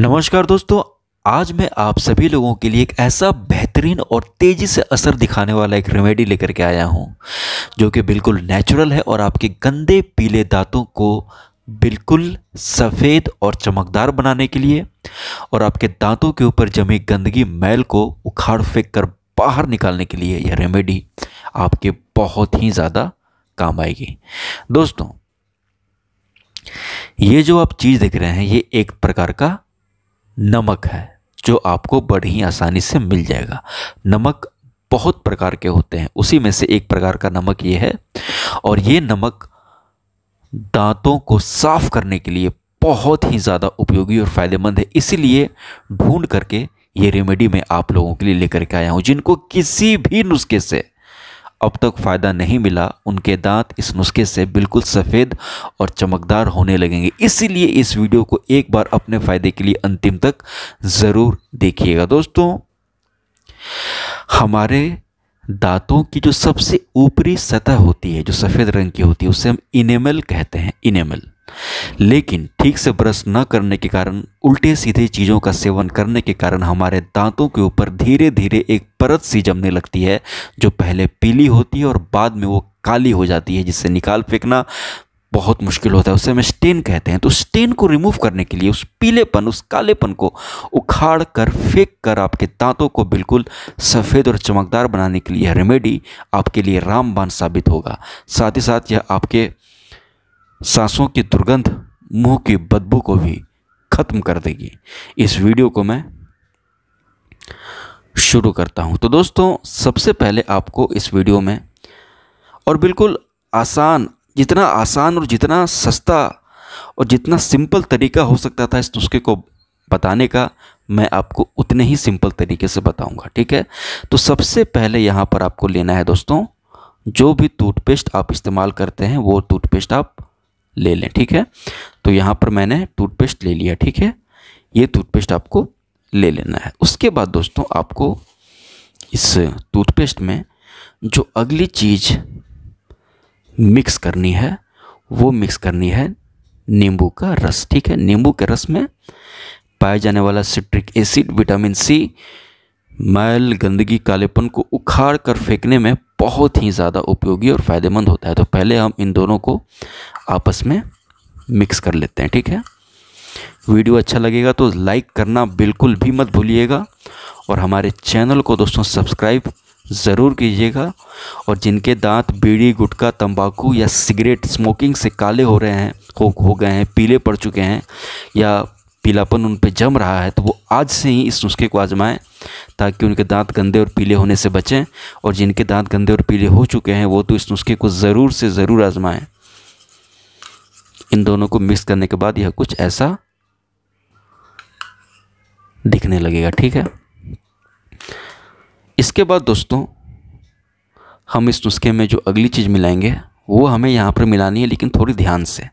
नमस्कार दोस्तों आज मैं आप सभी लोगों के लिए एक ऐसा बेहतरीन और तेज़ी से असर दिखाने वाला एक रेमेडी लेकर के आया हूँ जो कि बिल्कुल नेचुरल है और आपके गंदे पीले दांतों को बिल्कुल सफ़ेद और चमकदार बनाने के लिए और आपके दांतों के ऊपर जमी गंदगी मैल को उखाड़ फेंक कर बाहर निकालने के लिए यह रेमेडी आपके बहुत ही ज़्यादा काम आएगी दोस्तों ये जो आप चीज़ देख रहे हैं ये एक प्रकार का नमक है जो आपको बड़ी आसानी से मिल जाएगा नमक बहुत प्रकार के होते हैं उसी में से एक प्रकार का नमक ये है और ये नमक दांतों को साफ करने के लिए बहुत ही ज़्यादा उपयोगी और फ़ायदेमंद है इसीलिए ढूंढ करके ये रेमेडी मैं आप लोगों के लिए लेकर के आया हूँ जिनको किसी भी नुस्खे से अब तक फ़ायदा नहीं मिला उनके दांत इस नुस्खे से बिल्कुल सफ़ेद और चमकदार होने लगेंगे इसीलिए इस वीडियो को एक बार अपने फ़ायदे के लिए अंतिम तक ज़रूर देखिएगा दोस्तों हमारे दांतों की जो सबसे ऊपरी सतह होती है जो सफ़ेद रंग की होती है उसे हम इनेमल कहते हैं इनेमल लेकिन ठीक से ब्रश न करने के कारण उल्टे सीधे चीज़ों का सेवन करने के कारण हमारे दांतों के ऊपर धीरे धीरे एक परत सी जमने लगती है जो पहले पीली होती है और बाद में वो काली हो जाती है जिससे निकाल फेंकना बहुत मुश्किल होता है उसे हमें स्टेन कहते हैं तो स्टेन को रिमूव करने के लिए उस पीलेपन उस कालेपन को उखाड़ कर फेंक कर आपके दांतों को बिल्कुल सफ़ेद और चमकदार बनाने के लिए रेमेडी आपके लिए रामबान साबित होगा साथ ही साथ यह आपके सांसों की दुर्गंध मुंह की बदबू को भी ख़त्म कर देगी इस वीडियो को मैं शुरू करता हूं तो दोस्तों सबसे पहले आपको इस वीडियो में और बिल्कुल आसान जितना आसान और जितना सस्ता और जितना सिंपल तरीका हो सकता था इस नुस्खे को बताने का मैं आपको उतने ही सिंपल तरीके से बताऊंगा ठीक है तो सबसे पहले यहाँ पर आपको लेना है दोस्तों जो भी टूथपेस्ट आप इस्तेमाल करते हैं वो टूथपेस्ट आप ले लें ठीक है तो यहाँ पर मैंने टूथपेस्ट ले लिया ठीक है ये टूथपेस्ट आपको ले लेना है उसके बाद दोस्तों आपको इस टूथपेस्ट में जो अगली चीज़ मिक्स करनी है वो मिक्स करनी है नींबू का रस ठीक है नींबू के रस में पाया जाने वाला सिट्रिक एसिड विटामिन सी मैल गंदगी कालेपन को उखाड़ कर फेंकने में बहुत ही ज़्यादा उपयोगी और फ़ायदेमंद होता है तो पहले हम इन दोनों को आपस में मिक्स कर लेते हैं ठीक है वीडियो अच्छा लगेगा तो लाइक करना बिल्कुल भी मत भूलिएगा और हमारे चैनल को दोस्तों सब्सक्राइब ज़रूर कीजिएगा और जिनके दांत बीड़ी गुटखा तंबाकू या सिगरेट स्मोकिंग से काले हो रहे हैं हो हो गए हैं पीले पड़ चुके हैं या पीलापन उन पर जम रहा है तो वो आज से ही इस नुस्खे को आजमाएं ताकि उनके दांत गंदे और पीले होने से बचें और जिनके दांत गंदे और पीले हो चुके हैं वो तो इस नुस्खे को ज़रूर से ज़रूर आजमाएं इन दोनों को मिक्स करने के बाद यह कुछ ऐसा दिखने लगेगा ठीक है इसके बाद दोस्तों हम इस नुस्खे में जो अगली चीज़ मिलाएंगे वो हमें यहाँ पर मिलानी है लेकिन थोड़ी ध्यान से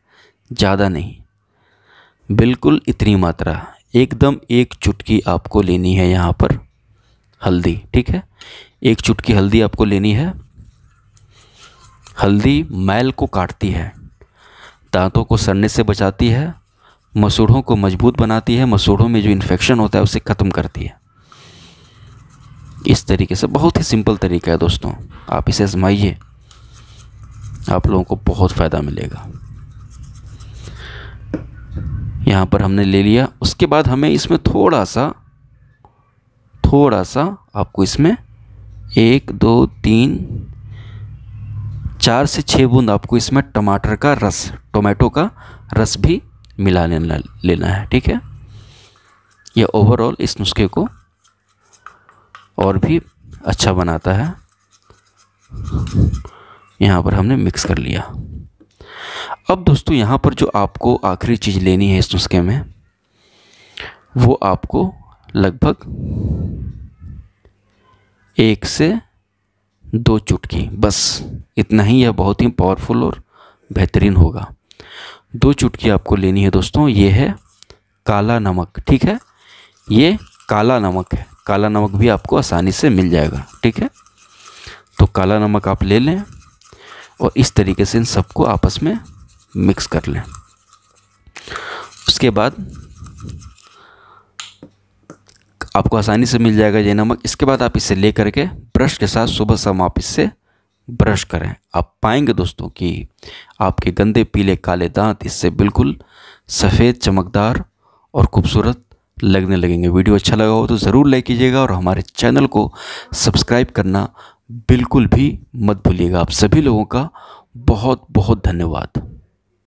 ज़्यादा नहीं बिल्कुल इतनी मात्रा एकदम एक चुटकी आपको लेनी है यहाँ पर हल्दी ठीक है एक चुटकी हल्दी आपको लेनी है हल्दी मैल को काटती है दांतों को सड़ने से बचाती है मसूढ़ों को मजबूत बनाती है मसूढ़ों में जो इन्फेक्शन होता है उसे ख़त्म करती है इस तरीके से बहुत ही सिंपल तरीका है दोस्तों आप इसे आजमाइए आप लोगों को बहुत फ़ायदा मिलेगा यहाँ पर हमने ले लिया उसके बाद हमें इसमें थोड़ा सा थोड़ा सा आपको इसमें एक दो तीन चार से छः बूंद आपको इसमें टमाटर का रस टोमेटो का रस भी मिला लेना लेना है ठीक है यह ओवरऑल इस नुस्खे को और भी अच्छा बनाता है यहाँ पर हमने मिक्स कर लिया अब दोस्तों यहाँ पर जो आपको आखिरी चीज़ लेनी है इस नुस्खे में वो आपको लगभग एक से दो चुटकी बस इतना ही यह बहुत ही पावरफुल और बेहतरीन होगा दो चुटकी आपको लेनी है दोस्तों ये है काला नमक ठीक है ये काला नमक है काला नमक भी आपको आसानी से मिल जाएगा ठीक है तो काला नमक आप ले लें और इस तरीके से इन सबको आपस में मिक्स कर लें उसके बाद आपको आसानी से मिल जाएगा ये नमक इसके बाद आप इसे ले करके ब्रश के साथ सुबह शाम आप इससे ब्रश करें आप पाएंगे दोस्तों कि आपके गंदे पीले काले दांत इससे बिल्कुल सफ़ेद चमकदार और खूबसूरत लगने लगेंगे वीडियो अच्छा लगा हो तो ज़रूर लाइक कीजिएगा और हमारे चैनल को सब्सक्राइब करना बिल्कुल भी मत भूलिएगा आप सभी लोगों का बहुत बहुत धन्यवाद